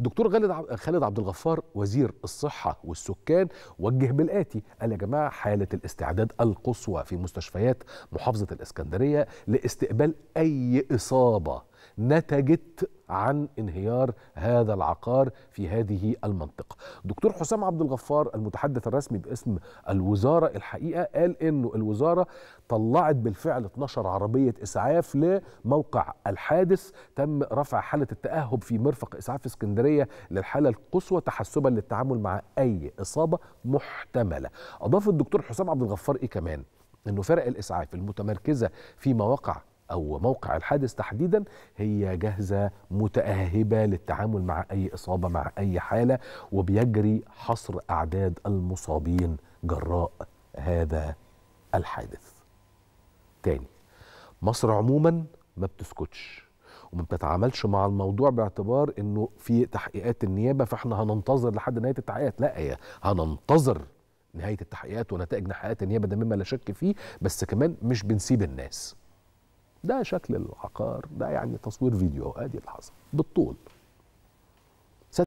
دكتور خالد عبد الغفار وزير الصحه والسكان وجه بالاتي قال يا جماعه حاله الاستعداد القصوى في مستشفيات محافظه الاسكندريه لاستقبال اي اصابه نتجت عن انهيار هذا العقار في هذه المنطقة دكتور حسام عبد الغفار المتحدث الرسمي باسم الوزارة الحقيقة قال انه الوزارة طلعت بالفعل 12 عربية اسعاف لموقع الحادث تم رفع حالة التأهب في مرفق اسعاف اسكندرية للحالة القصوى تحسبا للتعامل مع اي اصابة محتملة اضاف الدكتور حسام عبد الغفار ايه كمان انه فرق الاسعاف المتمركزه في مواقع أو موقع الحادث تحديدا هي جاهزة متأهبة للتعامل مع أي إصابة مع أي حالة وبيجري حصر أعداد المصابين جراء هذا الحادث تاني مصر عموما ما بتسكتش وما بتتعاملش مع الموضوع باعتبار انه في تحقيقات النيابه فاحنا هننتظر لحد نهايه التحقيقات لا هي هننتظر نهايه التحقيقات ونتائج تحقيقات النيابه ده مما لا شك فيه بس كمان مش بنسيب الناس ده شكل العقار ده يعني تصوير فيديو ادي اللي حصل بالطول